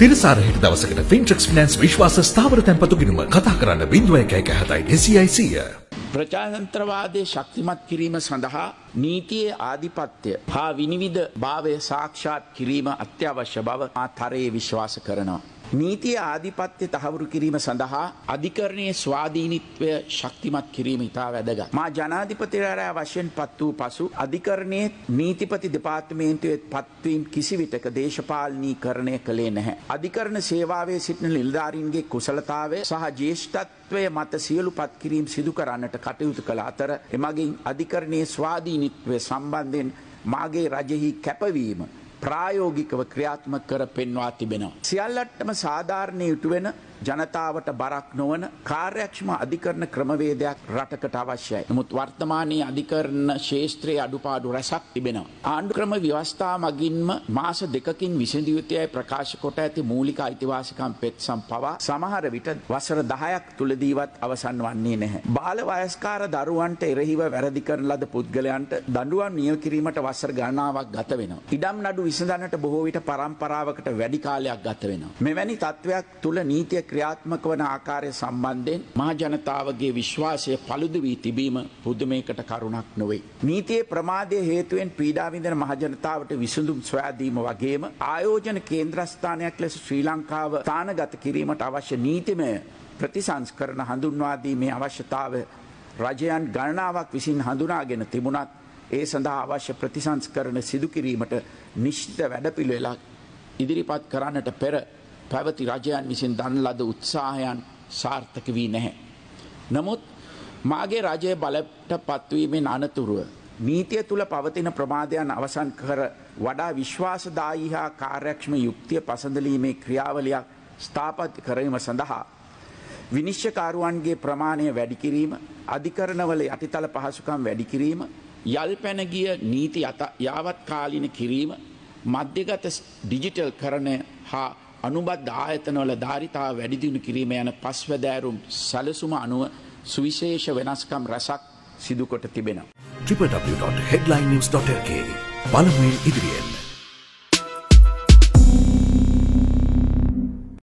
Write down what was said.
තිරසාරහිට දවසකට ෆින්ට්‍රක්ස් ෆිනන්ස් විශ්වාස ස්ථාවර තැන්පතු ගිනුම කතා කරන්න බිඳුව එකයික හතයි දෙසියයි සීය. ප්‍රජාතන්ත්‍රවාදය ශක්තිමත් කිරීම සඳහා නීතියේ ආධිපත්‍ය හා විනිවිධ භාවය සාක්ෂාත් කිරීම අත්‍යවශ්‍ය බව ආතරයේ විශ්වාස කරනවා. නීතිය ආධිපත්‍ය තහවුරු කිරීම සඳහා අධිකරණයේ ස්වාධීනිත්වය ශක්තිමත් කිරීම ඉතා වැදග. මා ජනාධිපතිරාරය වශයෙන් පත් වූ පසු අධිකරණයේ නීතිපති දෙපාර්තමේන්තුවත් පත්වීම් කිසිවිටක දේශපාලනී කරණය කළේ නැහැ. අධිකරණ සේවාවේ සිටින නිල්ධාරීන්ගේ කුසලතාවය සහ ජේෂ්ඨත්වය මත සියලු පත්කිරීම් සිදු කරන්නට කටයුතු කළ අතර එමගින් අධිකරණයේ ස්වාධීනිත්වය සම්බන්ධයෙන් මාගේ රජෙහි කැපවීම ප්‍රායෝගිකව ක්‍රියාත්මක කර පෙන්වා තිබෙනවා. සියල්ලටම සාධාරණය යුතුවෙන ජනතාවට බරක් නොවන කාර්යක්ෂම අධිකරණ ක්‍රමවේදයක් රටකට අවශ්‍යයි. නමුත් වර්තමානයේ අධිකරණ ශේෂත්‍රයේ අඩුපාඩු රැසක් තිබෙනවා. ආණ්ඩු ක්‍රම ව්‍යවස්ථා මගින්ම මාස දෙකකින් විසඳිය යුතුයි ප්‍රකාශ කොට ඇති මූලික අයිතිවාසිකම් පෙත්සම් පවා සමහර විට වසර 10ක් තුලදීවත් අවසන් වන්නේ නැහැ. බාල වයස්කාර දරුවන්ට එරෙහිව වැරදි කරන ලද පුද්ගලයන්ට දඬුවම් නියම කිරීමට වසර ගණනාවක් ගත වෙනවා. ඉඩම් නඩු විසඳන්නට බොහෝ විට පරම්පරාවකට වැඩි කාලයක් ගත වෙනවා. මෙවැනි තත්වයක් තුල නීතිය ක්‍රියාත්මක වන ආකාරය සම්බන්ධයෙන් මහජනතාවගේ විශ්වාසය පළුදු වී තිබීම පුදුමයකට කරුණක් නොවේ. නීතියේ ප්‍රමාදය හේතුවෙන් පීඩාවිඳන මහජනතාවට විසඳුම් සොයාදීම වගේම ආයෝජන කේන්ද්‍රස්ථානයක් ලෙස ශ්‍රී ලංකාව තානගත කිරීමට අවශ්‍ය නීතිමය ප්‍රතිසංස්කරන හඳුන්වාදීමේ අවශ්‍යතාව රජයන් ගණනාවක් විසින් හඳුනාගෙන තිබුණත් ඒ සඳහා අවශ්‍ය ප්‍රතිසංස්කරන සිදුකිරීමට නිශ්ිත වැඩපිළිවෙලක් ඉදිරිපත් කරන්නට පෙර පැවති රජයන් විසින් දන් ලද උත්සාහයන් සාර්ථක වී නැහැ. නමුත් මාගේ රජය බලට පත්වීමෙන් අනතුරුව නීතිය තුල පවතින ප්‍රමාදයන් අවසන් කර වඩා විශ්වාසදායී හා කාර්යක්ෂම යුක්තිය පසඳලීමේ ක්‍රියාවලියක් ස්ථාපිත කිරීම සඳහා විනිශ්චයකාරුවන්ගේ ප්‍රමාණය වැඩි කිරීම අධිකරණවල යටිතල පහසුකම් වැඩි කිරීම යල්පැන ගිය නීති යාවත්කාලින කිරීම මධ්‍යගත ඩිජිටල් කරණය හා අනුබද්ධ ආයතනවල ධාරිතාව වැඩිදිුණු කිරීම යන පස්වදෑරුම් සැලසුම අනුව සුවිශේෂ වෙනස්කම් රැසක් සිදුකොට තිබෙන. www.headlinenews.lk බලමෙන් ඉදිරියෙන්.